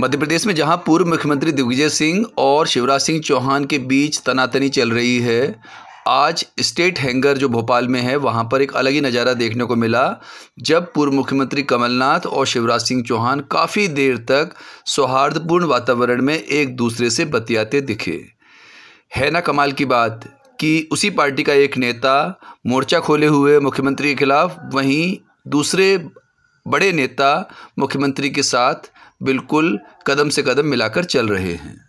मध्य प्रदेश में जहां पूर्व मुख्यमंत्री दिग्विजय सिंह और शिवराज सिंह चौहान के बीच तनातनी चल रही है आज स्टेट हैंगर जो भोपाल में है वहाँ पर एक अलग ही नज़ारा देखने को मिला जब पूर्व मुख्यमंत्री कमलनाथ और शिवराज सिंह चौहान काफ़ी देर तक सौहार्दपूर्ण वातावरण में एक दूसरे से बतियाते दिखे है ना कमाल की बात कि उसी पार्टी का एक नेता मोर्चा खोले हुए मुख्यमंत्री के खिलाफ वहीं दूसरे बड़े नेता मुख्यमंत्री के साथ बिल्कुल कदम से कदम मिलाकर चल रहे हैं